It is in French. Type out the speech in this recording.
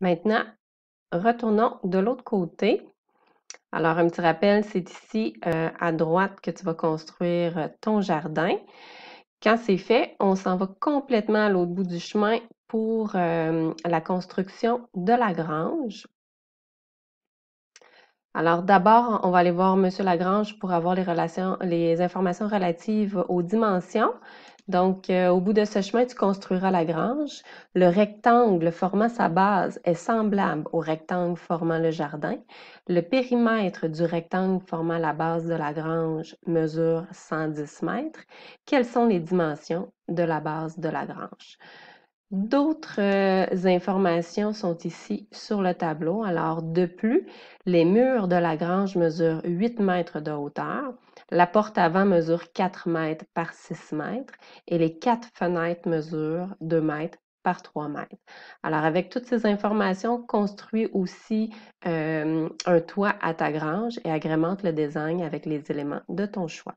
Maintenant, retournons de l'autre côté. Alors, un petit rappel, c'est ici euh, à droite que tu vas construire euh, ton jardin. Quand c'est fait, on s'en va complètement à l'autre bout du chemin pour euh, la construction de la grange. Alors d'abord, on va aller voir M. Lagrange pour avoir les, informations relatives aux dimensions. Donc, euh, au bout de ce chemin, tu construiras la grange. Le rectangle formant sa base est semblable au rectangle formant le jardin. Le périmètre du rectangle formant la base de la grange mesure 110 mètres. Quelles sont les dimensions de la base de la grange? D'autres euh, informations sont ici sur le tableau. Alors, de plus, les murs de la grange mesurent 8 mètres de hauteur, la porte avant mesure 4 mètres par 6 mètres et les quatre fenêtres mesurent 2 mètres par 3 mètres. Alors, avec toutes ces informations, construis aussi euh, un toit à ta grange et agrémente le design avec les éléments de ton choix.